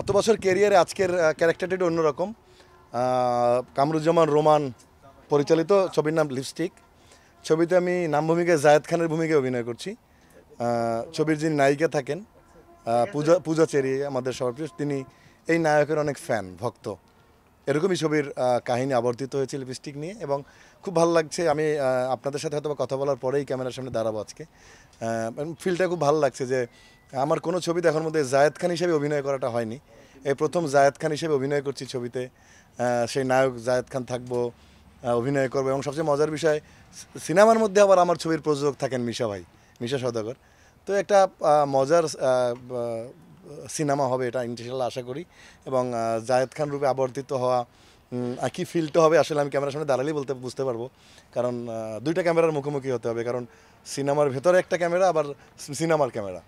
এত বছর কেরিয়ারে আজকের ক্যারেক্টারটি অন্যরকম কামরুজ্জামান রোমান পরিচালিত ছবির নাম লিপস্টিক ছবিতে আমি নাম ভূমিকায় জায়েদ খানের ভূমিকায় অভিনয় করছি ছবির যিনি নায়িকা থাকেন পূজা পূজা চেরি আমাদের সর্বপ্রিয় তিনি এই নায়কের অনেক ফ্যান ভক্ত এরকমই ছবির কাহিনী আবর্তিত হয়েছে লিপস্টিক নিয়ে এবং খুব ভালো লাগছে আমি আপনাদের সাথে হয়তো কথা বলার পরেই ক্যামেরার সামনে দাঁড়াবো আজকে ফিলটা খুব ভালো লাগছে যে আমার কোনো ছবিতে এখন মধ্যে জায়েদ খান হিসেবে অভিনয় করাটা হয়নি এই প্রথম জায়দ খান হিসেবে অভিনয় করছি ছবিতে সেই নায়ক জায়েদ খান থাকবো অভিনয় করবো এবং সবচেয়ে মজার বিষয় সিনেমার মধ্যে আবার আমার ছবির প্রযোজক থাকেন মিশা ভাই মিশা সদাগর তো একটা মজার সিনেমা হবে এটা ইনশাল্লাহ আশা করি এবং জায়েদ খান রূপে আবর্তিত হওয়া কী ফিলটা হবে আসলে আমি ক্যামেরার সামনে দাঁড়ালেই বলতে বুঝতে পারবো কারণ দুইটা ক্যামেরার মুখোমুখি হতে হবে কারণ সিনেমার ভেতরে একটা ক্যামেরা আবার সিনেমার ক্যামেরা